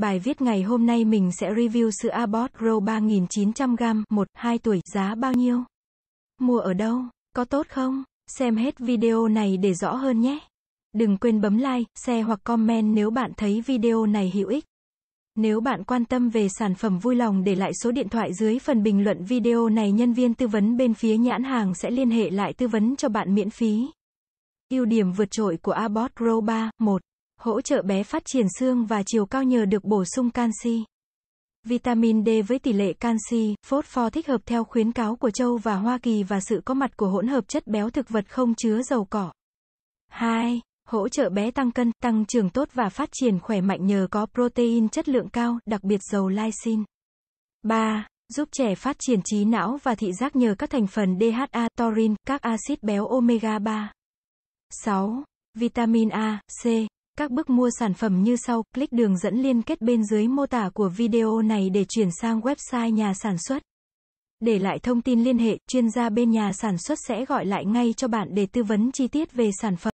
Bài viết ngày hôm nay mình sẽ review sữa Abbott Grow 3900g, 1, 2 tuổi, giá bao nhiêu? Mua ở đâu? Có tốt không? Xem hết video này để rõ hơn nhé. Đừng quên bấm like, share hoặc comment nếu bạn thấy video này hữu ích. Nếu bạn quan tâm về sản phẩm vui lòng để lại số điện thoại dưới phần bình luận video này nhân viên tư vấn bên phía nhãn hàng sẽ liên hệ lại tư vấn cho bạn miễn phí. Ưu điểm vượt trội của Abbott Grow 3, 1 hỗ trợ bé phát triển xương và chiều cao nhờ được bổ sung canxi. Vitamin D với tỷ lệ canxi, phốt pho thích hợp theo khuyến cáo của châu và Hoa Kỳ và sự có mặt của hỗn hợp chất béo thực vật không chứa dầu cỏ. 2. Hỗ trợ bé tăng cân, tăng trưởng tốt và phát triển khỏe mạnh nhờ có protein chất lượng cao, đặc biệt dầu lysine. 3. Giúp trẻ phát triển trí não và thị giác nhờ các thành phần DHA, taurin, các axit béo omega 3. 6. Vitamin A, C, các bước mua sản phẩm như sau, click đường dẫn liên kết bên dưới mô tả của video này để chuyển sang website nhà sản xuất. Để lại thông tin liên hệ, chuyên gia bên nhà sản xuất sẽ gọi lại ngay cho bạn để tư vấn chi tiết về sản phẩm.